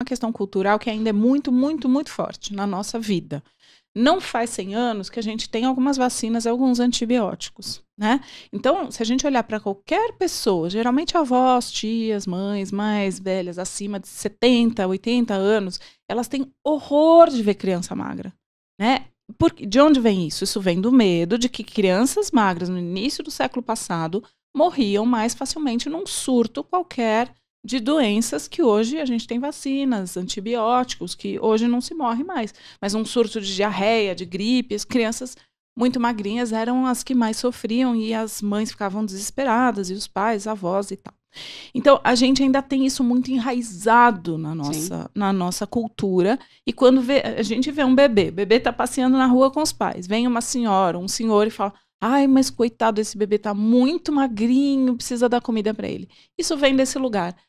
uma questão cultural que ainda é muito, muito, muito forte na nossa vida. Não faz 100 anos que a gente tem algumas vacinas e alguns antibióticos, né? Então, se a gente olhar para qualquer pessoa, geralmente avós, tias, mães mais velhas, acima de 70, 80 anos, elas têm horror de ver criança magra, né? Por, de onde vem isso? Isso vem do medo de que crianças magras no início do século passado morriam mais facilmente num surto qualquer de doenças que hoje a gente tem vacinas, antibióticos, que hoje não se morre mais. Mas um surto de diarreia, de gripe, as crianças muito magrinhas eram as que mais sofriam e as mães ficavam desesperadas, e os pais, avós e tal. Então, a gente ainda tem isso muito enraizado na nossa, na nossa cultura. E quando vê, a gente vê um bebê, o bebê está passeando na rua com os pais, vem uma senhora, um senhor e fala: Ai, mas coitado, esse bebê está muito magrinho, precisa dar comida para ele. Isso vem desse lugar